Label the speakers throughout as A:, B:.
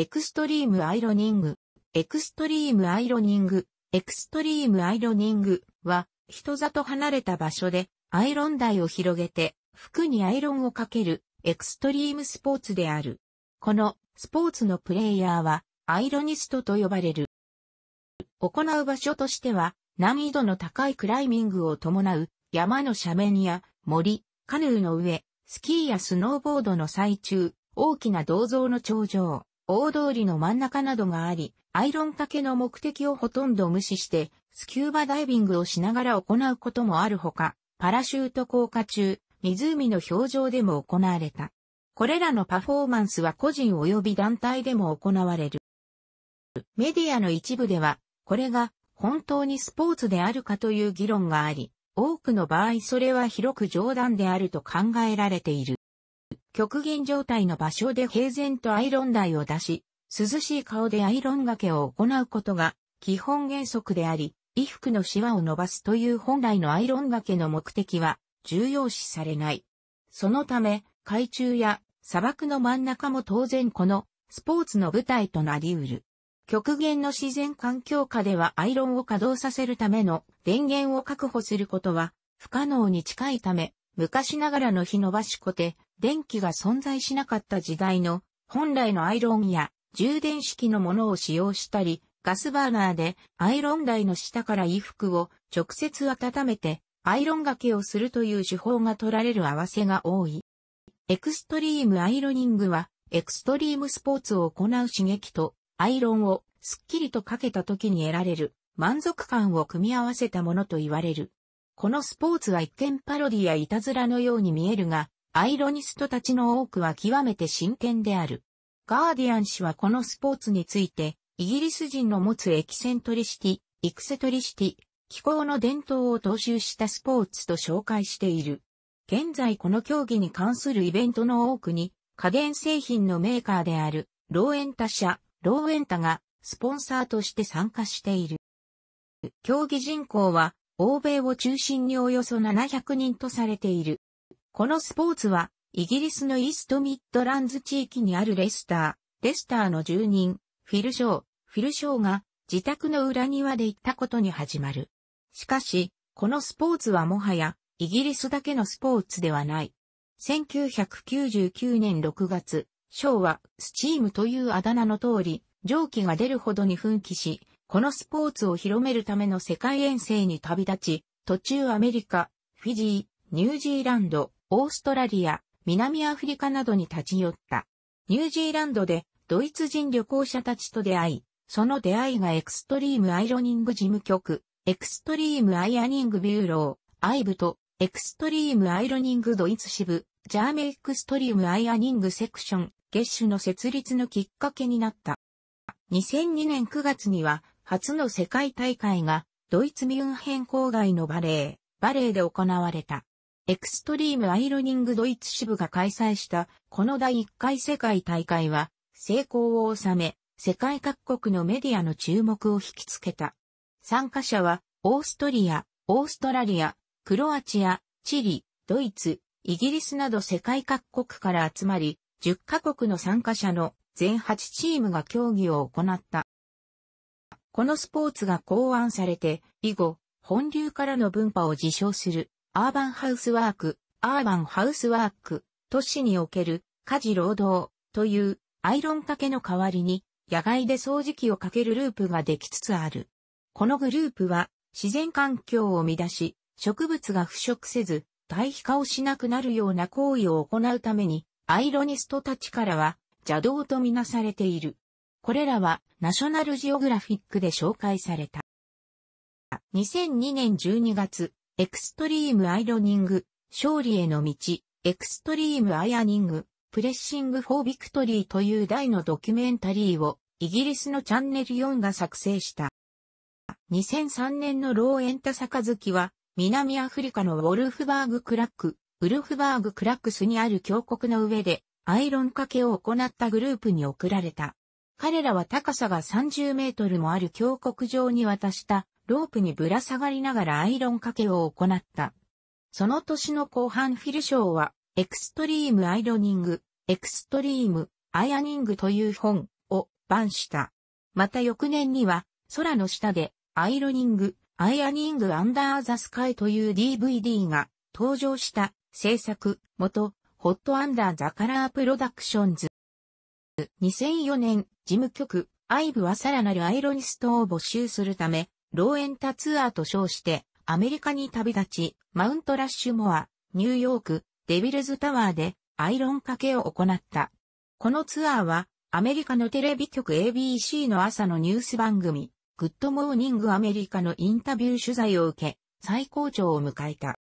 A: エクストリームアイロニング、エクストリームアイロニング、エクストリームアイロニングは、人里離れた場所でアイロン台を広げて、服にアイロンをかけるエクストリームスポーツである。このスポーツのプレイヤーはアイロニストと呼ばれる。行う場所としては難易度の高いクライミングを伴う山の斜面や森、カヌーの上、スキーやスノーボードの最中、大きな銅像の頂上、大通りの真ん中などがあり、アイロン掛けの目的をほとんど無視して、スキューバダイビングをしながら行うこともあるほか、パラシュート降下中、湖の表情でも行われた。これらのパフォーマンスは個人及び団体でも行われる。メディアの一部では、これが本当にスポーツであるかという議論があり、多くの場合それは広く冗談であると考えられている。極限状態の場所で平然とアイロン台を出し、涼しい顔でアイロンがけを行うことが基本原則であり、衣服のシワを伸ばすという本来のアイロンがけの目的は重要視されない。そのため、海中や砂漠の真ん中も当然このスポーツの舞台となり得る。極限の自然環境下ではアイロンを稼働させるための電源を確保することは不可能に近いため、昔ながらの火伸ばしコテ、電気が存在しなかった時代の、本来のアイロンや充電式のものを使用したり、ガスバーナーでアイロン台の下から衣服を直接温めてアイロンがけをするという手法が取られる合わせが多い。エクストリームアイロニングはエクストリームスポーツを行う刺激とアイロンをすっきりとかけた時に得られる満足感を組み合わせたものと言われる。このスポーツは一見パロディやいたずらのように見えるが、アイロニストたちの多くは極めて真剣である。ガーディアン氏はこのスポーツについて、イギリス人の持つエキセントリシティ、エクセトリシティ、気候の伝統を踏襲したスポーツと紹介している。現在この競技に関するイベントの多くに、家電製品のメーカーである、ローエンタ社、ローエンタが、スポンサーとして参加している。競技人口は、欧米を中心におよそ700人とされている。このスポーツは、イギリスのイーストミッドランズ地域にあるレスター、レスターの住人、フィルショー、フィルショーが自宅の裏庭で行ったことに始まる。しかし、このスポーツはもはやイギリスだけのスポーツではない。1999年6月、ショーはスチームというあだ名の通り、蒸気が出るほどに奮起し、このスポーツを広めるための世界遠征に旅立ち、途中アメリカ、フィジー、ニュージーランド、オーストラリア、南アフリカなどに立ち寄った。ニュージーランドでドイツ人旅行者たちと出会い、その出会いがエクストリームアイロニング事務局、エクストリームアイアニングビューロー、アイブと、エクストリームアイロニングドイツ支部、ジャーメイクストリームアイアニングセクション、月種の設立のきっかけになった。2002年9月には、初の世界大会が、ドイツミュンヘン郊外のバレー、バレーで行われた。エクストリームアイロニングドイツ支部が開催したこの第1回世界大会は成功を収め世界各国のメディアの注目を引きつけた。参加者はオーストリア、オーストラリア、クロアチア、チリ、ドイツ、イギリスなど世界各国から集まり10カ国の参加者の全8チームが競技を行った。このスポーツが考案されて、以後、本流からの文化を自称する、アーバンハウスワーク、アーバンハウスワーク、都市における家事労働というアイロン掛けの代わりに、野外で掃除機をかけるループができつつある。このグループは、自然環境を乱し、植物が腐食せず、堆肥化をしなくなるような行為を行うために、アイロニストたちからは、邪道とみなされている。これらはナショナルジオグラフィックで紹介された。2002年12月、エクストリームアイロニング、勝利への道、エクストリームアイアニング、プレッシングフォービクトリーという大のドキュメンタリーをイギリスのチャンネル4が作成した。2003年のローエンタキは南アフリカのウォルフバーグクラック、ウルフバーグクラックスにある峡谷の上でアイロン掛けを行ったグループに送られた。彼らは高さが30メートルもある峡谷上に渡したロープにぶら下がりながらアイロンかけを行った。その年の後半フィル賞は、エクストリームアイロニング、エクストリームアイアニングという本を版した。また翌年には、空の下でアイロニング、アイアニングアンダーザスカイという DVD が登場した制作元ホットアンダーザカラープロダクションズ。2004年事務局、アイブはさらなるアイロニストを募集するため、ローエンタツアーと称して、アメリカに旅立ち、マウントラッシュモア、ニューヨーク、デビルズタワーで、アイロンかけを行った。このツアーは、アメリカのテレビ局 ABC の朝のニュース番組、グッドモーニングアメリカのインタビュー取材を受け、最高潮を迎えた。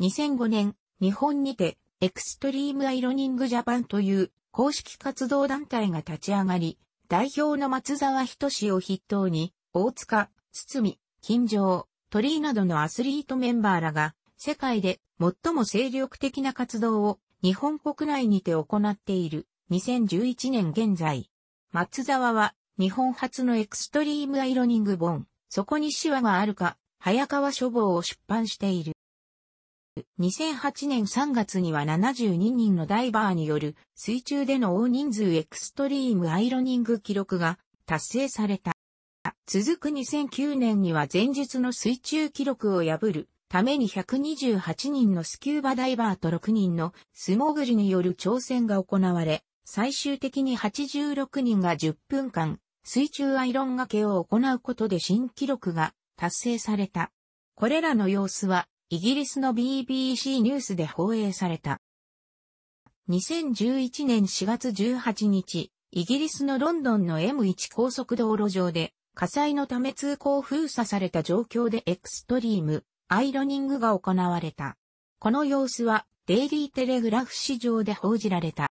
A: 2005年、日本にて、エクストリームアイロニングジャパンという公式活動団体が立ち上がり、代表の松沢人志を筆頭に、大塚、堤、金城、鳥居などのアスリートメンバーらが、世界で最も精力的な活動を日本国内にて行っている2011年現在。松沢は日本初のエクストリームアイロニング本、そこにシワがあるか、早川書房を出版している。2008年3月には72人のダイバーによる水中での大人数エクストリームアイロニング記録が達成された。続く2009年には前述の水中記録を破るために128人のスキューバダイバーと6人のスモグルによる挑戦が行われ、最終的に86人が10分間水中アイロン掛けを行うことで新記録が達成された。これらの様子はイギリスの BBC ニュースで放映された。2011年4月18日、イギリスのロンドンの M1 高速道路上で火災のため通行封鎖された状況でエクストリーム、アイロニングが行われた。この様子はデイリーテレグラフ市場で報じられた。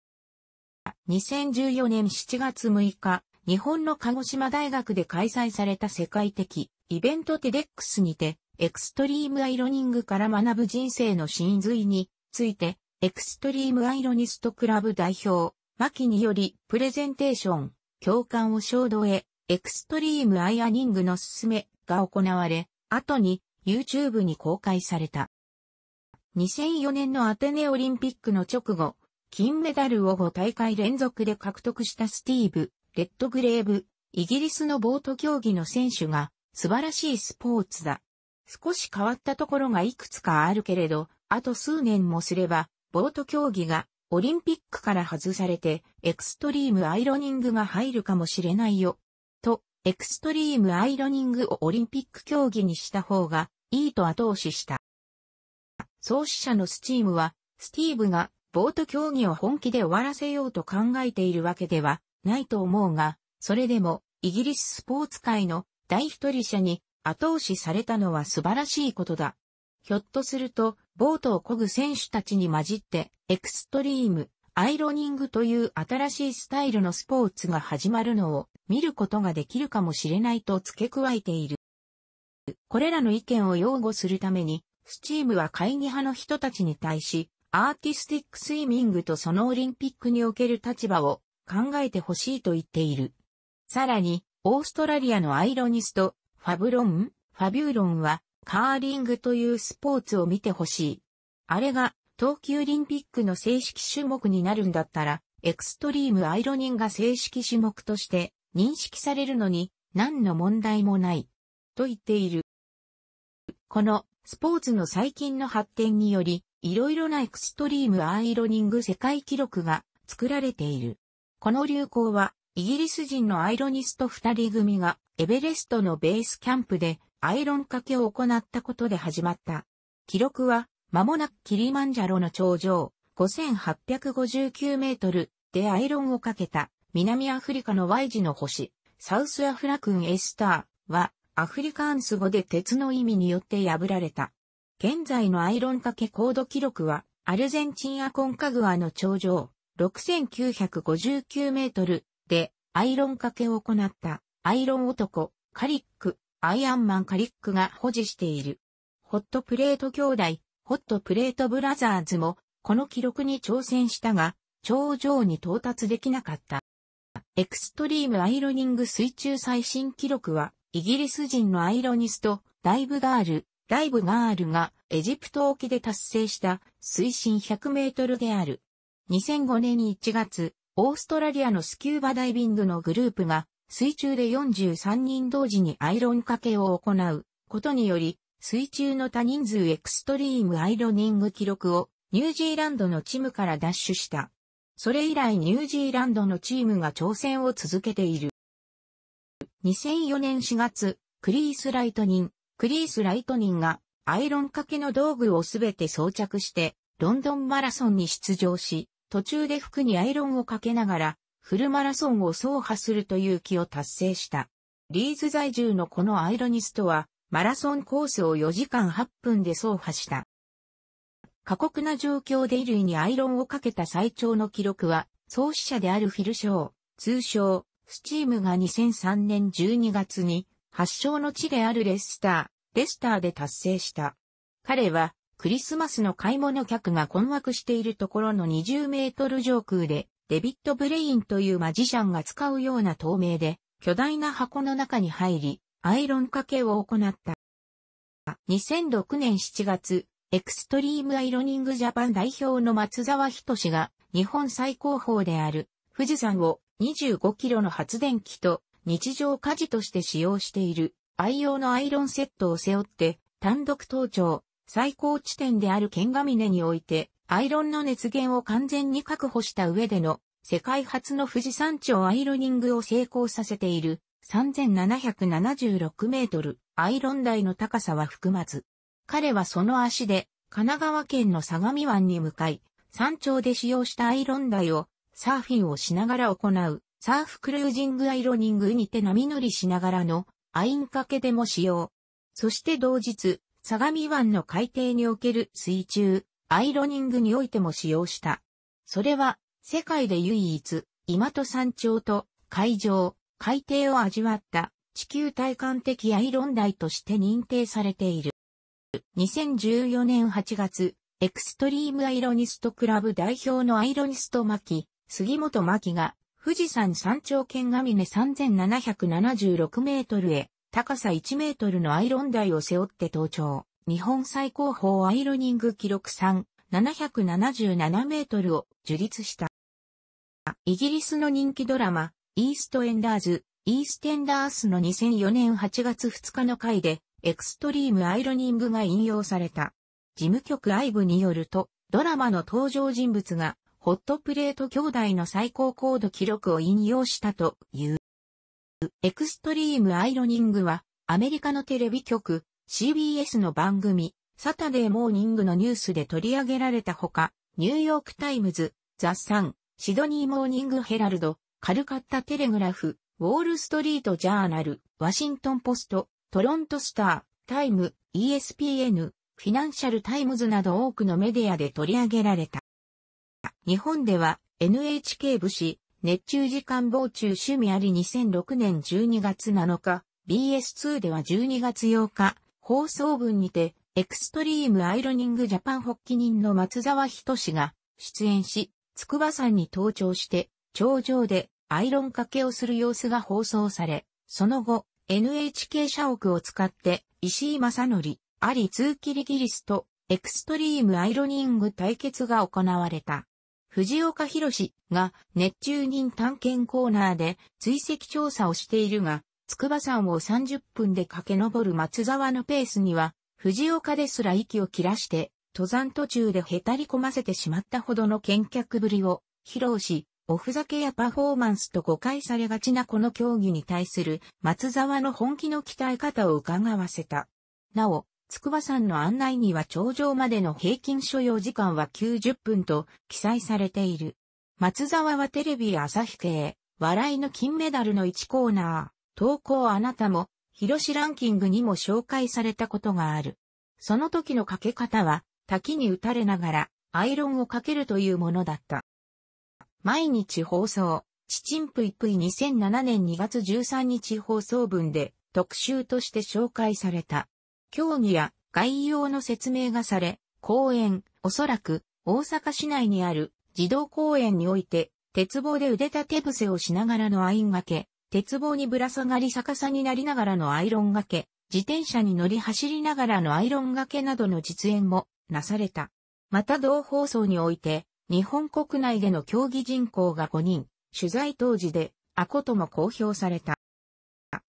A: 2014年7月6日、日本の鹿児島大学で開催された世界的イベントテデックスにてエクストリームアイロニングから学ぶ人生の真髄について、エクストリームアイロニストクラブ代表、牧によりプレゼンテーション、共感を衝動へ、エクストリームアイアニングの勧めが行われ、後に YouTube に公開された。2004年のアテネオリンピックの直後、金メダルを5大会連続で獲得したスティーブ、レッドグレーブ、イギリスのボート競技の選手が素晴らしいスポーツだ。少し変わったところがいくつかあるけれど、あと数年もすれば、ボート競技がオリンピックから外されて、エクストリームアイロニングが入るかもしれないよ。と、エクストリームアイロニングをオリンピック競技にした方がいいと後押しした。創始者のスチームは、スティーブがボート競技を本気で終わらせようと考えているわけではないと思うが、それでもイギリススポーツ界の第一人者に後押しされたのは素晴らしいことだ。ひょっとすると、ボートを漕ぐ選手たちに混じって、エクストリーム、アイロニングという新しいスタイルのスポーツが始まるのを見ることができるかもしれないと付け加えている。これらの意見を擁護するために、スチームは会議派の人たちに対し、アーティスティックスイミングとそのオリンピックにおける立場を考えてほしいと言っている。さらに、オーストラリアのアイロニスト、ファブロン、ファビューロンは、カーリングというスポーツを見てほしい。あれが、冬季オリンピックの正式種目になるんだったら、エクストリームアイロニンが正式種目として認識されるのに何の問題もない。と言っている。このスポーツの最近の発展により、いろいろなエクストリームアイロニング世界記録が作られている。この流行はイギリス人のアイロニスト二人組がエベレストのベースキャンプでアイロンかけを行ったことで始まった。記録は間もなくキリマンジャロの頂上5859メートルでアイロンをかけた南アフリカの Y 字の星サウスアフラ君エスターはアフリカンス語で鉄の意味によって破られた。現在のアイロンかけ高度記録はアルゼンチンアコンカグアの頂上6959メートルアイロン掛けを行ったアイロン男、カリック、アイアンマンカリックが保持している。ホットプレート兄弟、ホットプレートブラザーズも、この記録に挑戦したが、頂上に到達できなかった。エクストリームアイロニング水中最新記録は、イギリス人のアイロニスト、ダイブガール、ダイブガールがエジプト沖で達成した水深100メートルである。2005年1月、オーストラリアのスキューバダイビングのグループが水中で43人同時にアイロン掛けを行うことにより、水中の多人数エクストリームアイロニング記録をニュージーランドのチームから奪取した。それ以来ニュージーランドのチームが挑戦を続けている。2004年4月、クリース・ライトニン、クリース・ライトニンがアイロン掛けの道具をすべて装着してロンドンマラソンに出場し、途中で服にアイロンをかけながら、フルマラソンを走破するという気を達成した。リーズ在住のこのアイロニストは、マラソンコースを4時間8分で走破した。過酷な状況で衣類にアイロンをかけた最長の記録は、創始者であるフィル・ショー、通称、スチームが2003年12月に、発祥の地であるレスター、レスターで達成した。彼は、クリスマスの買い物客が困惑しているところの20メートル上空で、デビット・ブレインというマジシャンが使うような透明で、巨大な箱の中に入り、アイロンかけを行った。2006年7月、エクストリームアイロニングジャパン代表の松沢仁が、日本最高峰である富士山を25キロの発電機と日常家事として使用している愛用のアイロンセットを背負って単独登頂。最高地点である剣ヶ峰において、アイロンの熱源を完全に確保した上での、世界初の富士山頂アイロニングを成功させている、3776メートル、アイロン台の高さは含まず。彼はその足で、神奈川県の相模湾に向かい、山頂で使用したアイロン台を、サーフィンをしながら行う、サーフクルージングアイロニングにて波乗りしながらの、アイン掛けでも使用。そして同日、相模湾の海底における水中、アイロニングにおいても使用した。それは、世界で唯一、今と山頂と海上、海底を味わった地球体感的アイロン台として認定されている。2014年8月、エクストリームアイロニストクラブ代表のアイロニスト牧、杉本牧が、富士山山頂県が峰3776メートルへ高さ1メートルのアイロン台を背負って登頂。日本最高峰アイロニング記録3、777メートルを樹立した。イギリスの人気ドラマ、イーストエンダーズ、イーステンダースの2004年8月2日の回で、エクストリームアイロニングが引用された。事務局アイブによると、ドラマの登場人物が、ホットプレート兄弟の最高高度記録を引用したという。エクストリームアイロニングは、アメリカのテレビ局、CBS の番組、サタデーモーニングのニュースで取り上げられたほか、ニューヨークタイムズ、ザ・サン、シドニーモーニングヘラルド、カルカッタテレグラフ、ウォールストリートジャーナル、ワシントンポスト、トロントスター、タイム、ESPN、フィナンシャルタイムズなど多くのメディアで取り上げられた。日本では NHK 武士熱中時間傍中趣味あり2006年12月7日、BS2 では12月8日、放送分にて、エクストリームアイロニングジャパン発起人の松沢人志が出演し、筑波山に登頂して、頂上でアイロンかけをする様子が放送され、その後、NHK 社屋を使って、石井正則、アリツーキリギリスとエクストリームアイロニング対決が行われた。藤岡博が熱中人探検コーナーで追跡調査をしているが、筑波山を30分で駆け上る松沢のペースには、藤岡ですら息を切らして、登山途中でへたり込ませてしまったほどの見客ぶりを披露し、おふざけやパフォーマンスと誤解されがちなこの競技に対する松沢の本気の鍛え方を伺わせた。なお、筑波山の案内には頂上までの平均所要時間は90分と記載されている。松沢はテレビ朝日系、笑いの金メダルの1コーナー、投稿あなたも、広しランキングにも紹介されたことがある。その時のかけ方は、滝に打たれながら、アイロンをかけるというものだった。毎日放送、チチンプイプイ2007年2月13日放送分で特集として紹介された。競技や概要の説明がされ、公園、おそらく大阪市内にある児童公園において、鉄棒で腕立て伏せをしながらのアイン掛け、鉄棒にぶら下がり逆さになりながらのアイロン掛け、自転車に乗り走りながらのアイロン掛けなどの実演もなされた。また同放送において、日本国内での競技人口が5人、取材当時で、アコとも公表された。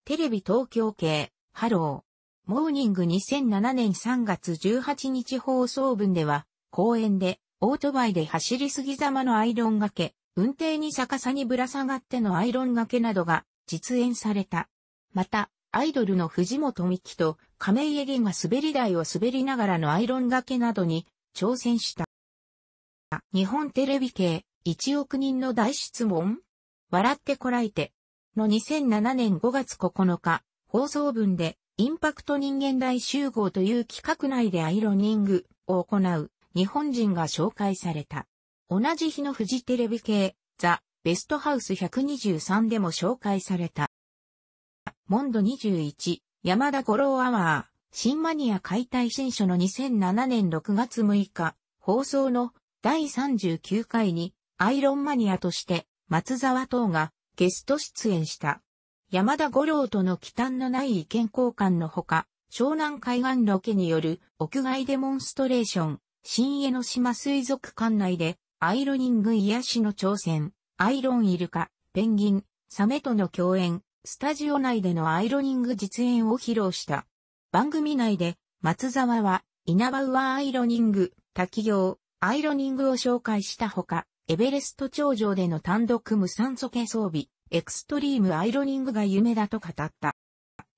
A: テレビ東京系、ハロー。モーニング2007年3月18日放送分では、公園で、オートバイで走りすぎざまのアイロンがけ、運転に逆さにぶら下がってのアイロンがけなどが実演された。また、アイドルの藤本美希と亀井絵里が滑り台を滑りながらのアイロンがけなどに挑戦した。日本テレビ系1億人の大質問笑ってこらえての2007年5月9日放送分でインパクト人間大集合という企画内でアイロニングを行う日本人が紹介された。同じ日のフジテレビ系ザ・ベストハウス123でも紹介された。モンド21山田五郎アワー新マニア解体新書の2007年6月6日放送の第39回にアイロンマニアとして松沢等がゲスト出演した。山田五郎との忌憚のない意見交換のほか、湘南海岸ロケによる屋外デモンストレーション、新江ノ島水族館内で、アイロニング癒しの挑戦、アイロンイルカ、ペンギン、サメとの共演、スタジオ内でのアイロニング実演を披露した。番組内で、松沢は、稲葉アアイロニング、滝行、アイロニングを紹介したほか、エベレスト頂上での単独無酸素系装備、エクストリームアイロニングが夢だと語った。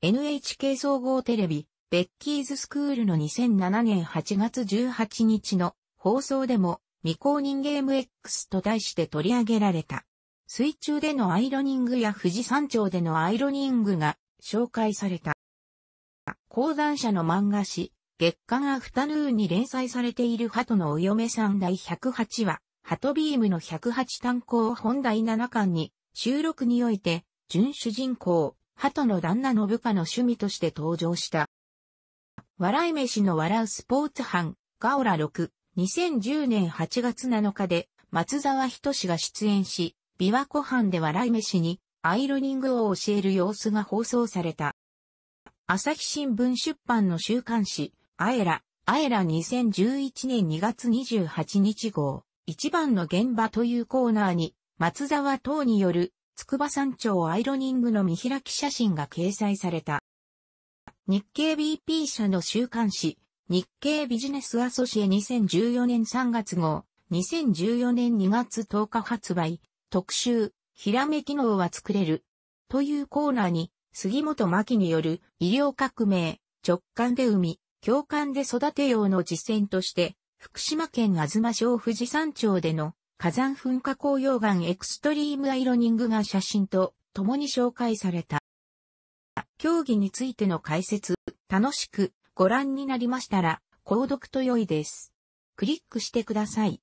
A: NHK 総合テレビ、ベッキーズスクールの2007年8月18日の放送でも未公認ゲーム X と題して取り上げられた。水中でのアイロニングや富士山頂でのアイロニングが紹介された。講談社の漫画誌、月刊アフタヌーンに連載されている鳩のお嫁さん第108話、鳩ビームの108単行本第7巻に収録において、準主人公、鳩の旦那の部下の趣味として登場した。笑い飯の笑うスポーツ班、ガオラ6、2010年8月7日で、松沢人志が出演し、琵琶湖畔で笑い飯に、アイロニングを教える様子が放送された。朝日新聞出版の週刊誌、アエラ、アエラ2011年2月28日号、一番の現場というコーナーに、松沢等による筑波山頂アイロニングの見開き写真が掲載された。日経 BP 社の週刊誌、日経ビジネスアソシエ2014年3月号、2014年2月10日発売、特集、ひらめ機能は作れる。というコーナーに、杉本真紀による医療革命、直感で生み、共感で育てようの実践として、福島県東省富士山町での火山噴火紅葉岩エクストリームアイロニングが写真と共に紹介された。競技についての解説、楽しくご覧になりましたら、購読と良いです。クリックしてください。